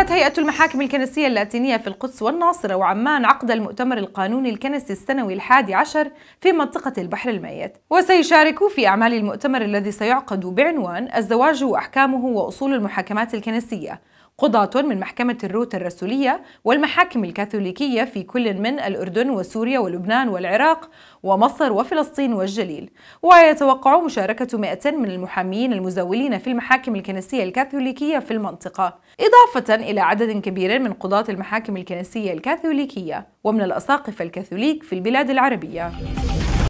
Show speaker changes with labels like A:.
A: أقرت هيئة المحاكم الكنسية اللاتينية في القدس والناصرة وعمان عقد المؤتمر القانوني الكنسي السنوي الحادي عشر في منطقة البحر الميت وسيشارك في أعمال المؤتمر الذي سيعقد بعنوان الزواج وأحكامه وأصول المحاكمات الكنسية قضاة من محكمة الروت الرسولية والمحاكم الكاثوليكية في كل من الأردن وسوريا ولبنان والعراق ومصر وفلسطين والجليل ويتوقع مشاركة 200 من المحامين المزولين في المحاكم الكنسية الكاثوليكية في المنطقة إضافة إلى عدد كبير من قضاة المحاكم الكنسية الكاثوليكية ومن الأساقفة الكاثوليك في البلاد العربية